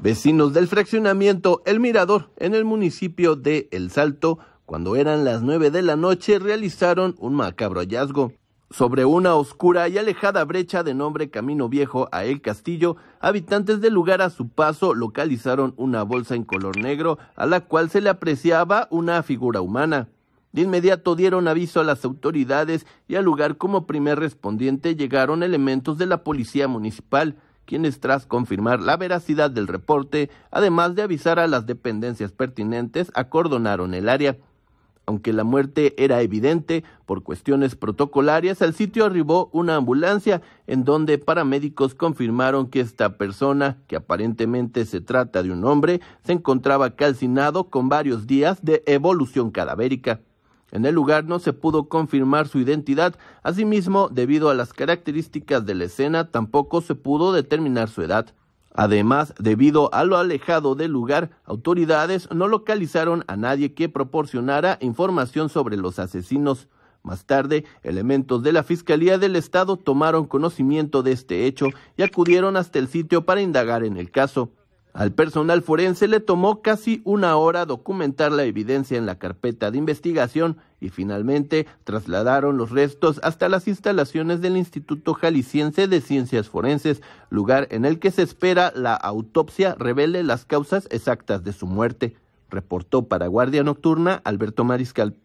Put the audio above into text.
Vecinos del fraccionamiento El Mirador, en el municipio de El Salto, cuando eran las nueve de la noche, realizaron un macabro hallazgo. Sobre una oscura y alejada brecha de nombre Camino Viejo a El Castillo, habitantes del lugar a su paso localizaron una bolsa en color negro a la cual se le apreciaba una figura humana. De inmediato dieron aviso a las autoridades y al lugar como primer respondiente llegaron elementos de la policía municipal quienes tras confirmar la veracidad del reporte, además de avisar a las dependencias pertinentes, acordonaron el área. Aunque la muerte era evidente, por cuestiones protocolarias al sitio arribó una ambulancia en donde paramédicos confirmaron que esta persona, que aparentemente se trata de un hombre, se encontraba calcinado con varios días de evolución cadavérica. En el lugar no se pudo confirmar su identidad, asimismo, debido a las características de la escena, tampoco se pudo determinar su edad. Además, debido a lo alejado del lugar, autoridades no localizaron a nadie que proporcionara información sobre los asesinos. Más tarde, elementos de la Fiscalía del Estado tomaron conocimiento de este hecho y acudieron hasta el sitio para indagar en el caso. Al personal forense le tomó casi una hora documentar la evidencia en la carpeta de investigación y finalmente trasladaron los restos hasta las instalaciones del Instituto Jalisciense de Ciencias Forenses, lugar en el que se espera la autopsia revele las causas exactas de su muerte, reportó para Guardia Nocturna Alberto Mariscal.